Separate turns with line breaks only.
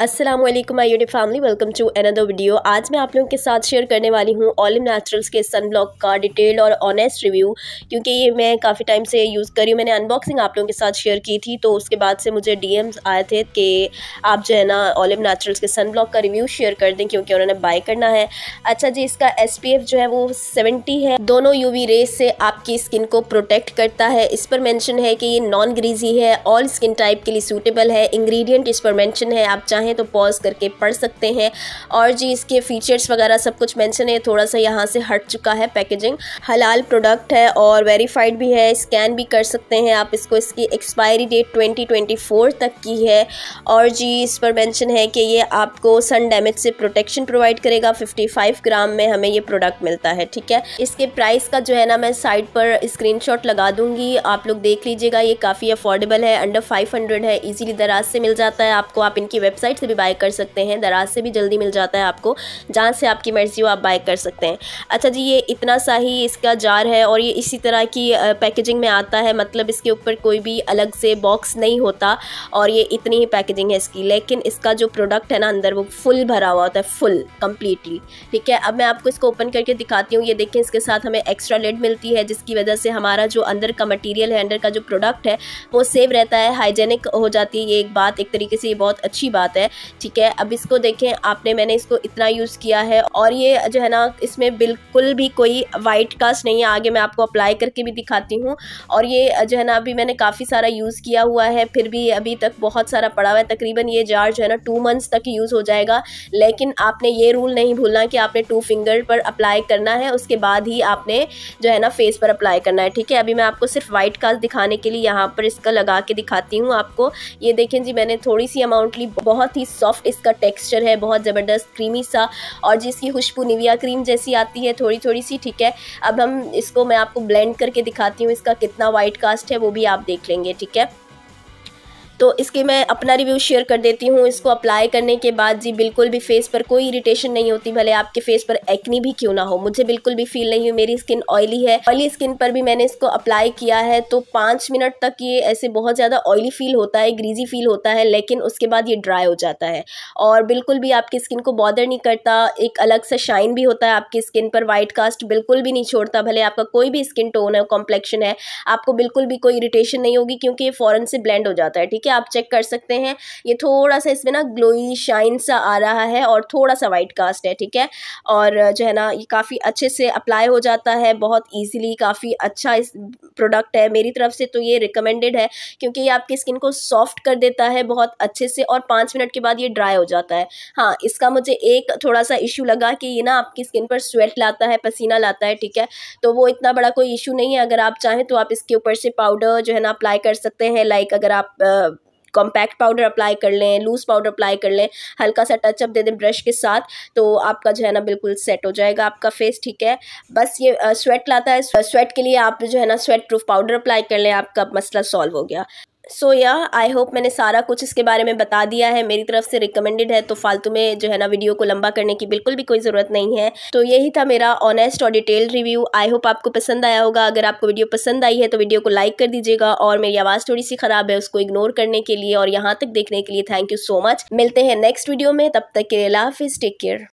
Aslam my unit family welcome to another video आज मैं आप लोगों के साथ शेयर करने वाली हूँ ऑलिम नेचुरल्स के सन ब्लॉक का डिटेल और ऑनेस्ट रिव्यू क्योंकि ये मैं काफ़ी टाइम से यूज़ कर रही हूँ मैंने अनबॉक्सिंग आप लोगों के साथ शेयर की थी तो उसके बाद से मुझे डीएम्स आए थे कि आप जो है ना ऑलिम नेचुरल्स के सन ब्लॉक का रिव्यू शेयर कर दें क्योंकि उन्होंने बाय करना है अच्छा जी इसका एस जो है वो सेवेंटी है दोनों यू रेज से आपकी स्किन को प्रोटेक्ट करता है इस पर मैंशन है कि ये नॉन ग्रीजी है ऑल स्किन टाइप के लिए सूटेबल है इंग्रीडियंट इस पर मैंशन है आप चाहें चाहें तो पॉज करके पढ़ सकते हैं और जी इसके फीचर्स वगैरह सब कुछ मैंशन है थोड़ा सा यहाँ से हट चुका है पैकेजिंग हलाल प्रोडक्ट है और वेरीफाइड भी है स्कैन भी कर सकते हैं आप इसको इसकी एक्सपायरी डेट 2024 तक की है और जी इस पर मैंशन है कि ये आपको सन डैमेज से प्रोटेक्शन प्रोवाइड करेगा 55 ग्राम में हमें ये प्रोडक्ट मिलता है ठीक है इसके प्राइस का जो है ना मैं साइड पर स्क्रीनशॉट लगा दूंगी आप लोग देख लीजिएगा ये काफ़ी अफोर्डेबल है अंडर 500 है इजीली दराज से मिल जाता है आपको आप इनकी वेबसाइट वेबसाइट से भी बाय कर सकते हैं दराज से भी जल्दी मिल जाता है आपको जहाँ से आपकी मर्ज़ी हो आप बाय कर सकते हैं अच्छा जी ये इतना सा ही इसका जार है और ये इसी तरह की पैकेजिंग में आता है मतलब इसके ऊपर कोई भी अलग से बॉक्स नहीं होता और ये इतनी ही पैकेजिंग है इसकी लेकिन इसका जो प्रोडक्ट है ना अंदर वो फुल भरा हुआ होता है फुल कम्प्लीटली ठीक है अब मैं आपको इसको ओपन करके दिखाती हूँ ये देखें इसके साथ हमें एक्स्ट्रा लेड मिलती है जिसकी वजह से हमारा जो अंदर का मटीरियल है अंदर का जो प्रोडक्ट है वो सेव रहता है हाइजेनिक हो जाती है ये एक बात एक तरीके से ये बहुत अच्छी बात है है ठीक है अब इसको देखें आपने मैंने इसको इतना यूज़ किया है और ये जो है ना इसमें बिल्कुल भी कोई वाइट कास्ट नहीं है आगे मैं आपको अप्लाई करके भी दिखाती हूँ और ये जो है ना अभी मैंने काफ़ी सारा यूज़ किया हुआ है फिर भी अभी तक बहुत सारा पड़ा हुआ है तकरीबन ये जार जो है ना टू मंथ्स तक यूज़ हो जाएगा लेकिन आपने ये रूल नहीं भूलना कि आपने टू फिंगर पर अप्लाई करना है उसके बाद ही आपने जो है ना फेस पर अप्लाई करना है ठीक है अभी मैं आपको सिर्फ वाइट कास्ट दिखाने के लिए यहाँ पर इसका लगा के दिखाती हूँ आपको ये देखें जी मैंने थोड़ी सी अमाउंट ली बहुत बहुत ही सॉफ्ट इसका टेक्सचर है बहुत ज़बरदस्त क्रीमी सा और जिसकी खुशबू निविया क्रीम जैसी आती है थोड़ी थोड़ी सी ठीक है अब हम इसको मैं आपको ब्लेंड करके दिखाती हूँ इसका कितना वाइट कास्ट है वो भी आप देख लेंगे ठीक है तो इसके मैं अपना रिव्यू शेयर कर देती हूँ इसको अप्लाई करने के बाद जी बिल्कुल भी फेस पर कोई इरिटेशन नहीं होती भले आपके फेस पर एक्नी भी क्यों ना हो मुझे बिल्कुल भी फील नहीं हुई मेरी स्किन ऑयली है ऑयली स्किन पर भी मैंने इसको अप्लाई किया है तो पाँच मिनट तक ये ऐसे बहुत ज़्यादा ऑयली फील होता है ग्रीजी फील होता है लेकिन उसके बाद ये ड्राई हो जाता है और बिल्कुल भी आपकी स्किन को बॉदर नहीं करता एक अलग सा शाइन भी होता है आपकी स्किन पर वाइट कास्ट बिल्कुल भी नहीं छोड़ता भले आपका कोई भी स्किन टोन है कॉम्प्लेक्शन है आपको बिल्कुल भी कोई इरिटेशन नहीं होगी क्योंकि ये फ़ौरन से ब्लेंड हो जाता है ठीक है आप चेक कर सकते हैं ये थोड़ा सा इसमें ना ग्लोई शाइन सा आ रहा है और थोड़ा सा वाइट कास्ट है ठीक है और जो है ना ये काफ़ी अच्छे से अप्लाई हो जाता है बहुत ईजिली काफ़ी अच्छा इस प्रोडक्ट है मेरी तरफ से तो ये रिकमेंडेड है क्योंकि ये आपकी स्किन को सॉफ्ट कर देता है बहुत अच्छे से और पाँच मिनट के बाद ये ड्राई हो जाता है हाँ इसका मुझे एक थोड़ा सा इशू लगा कि ये ना आपकी स्किन पर स्वेट लाता है पसीना लाता है ठीक है तो वो इतना बड़ा कोई इशू नहीं है अगर आप चाहें तो आप इसके ऊपर से पाउडर जो है ना अप्लाई कर सकते हैं लाइक अगर आप कॉम्पैक्ट पाउडर अप्लाई कर लें लूज़ पाउडर अप्लाई कर लें हल्का सा टचअप दे दें ब्रश के साथ तो आपका जो है ना बिल्कुल सेट हो जाएगा आपका फेस ठीक है बस ये स्वेट लाता है स्वेट के लिए आप जो है ना स्वेट प्रूफ पाउडर अप्लाई कर लें आपका मसला सॉल्व हो गया सो या आई होप मैंने सारा कुछ इसके बारे में बता दिया है मेरी तरफ से रिकमेंडेड है तो फालतू में जो है ना वीडियो को लंबा करने की बिल्कुल भी कोई ज़रूरत नहीं है तो यही था मेरा ऑनेस्ट और डिटेल रिव्यू आई होप आपको पसंद आया होगा अगर आपको वीडियो पसंद आई है तो वीडियो को लाइक कर दीजिएगा और मेरी आवाज़ थोड़ी सी ख़राब है उसको इग्नोर करने के लिए और यहाँ तक देखने के लिए थैंक यू सो मच मिलते हैं नेक्स्ट वीडियो में तब तक के लिए लाफिज़ टेक केयर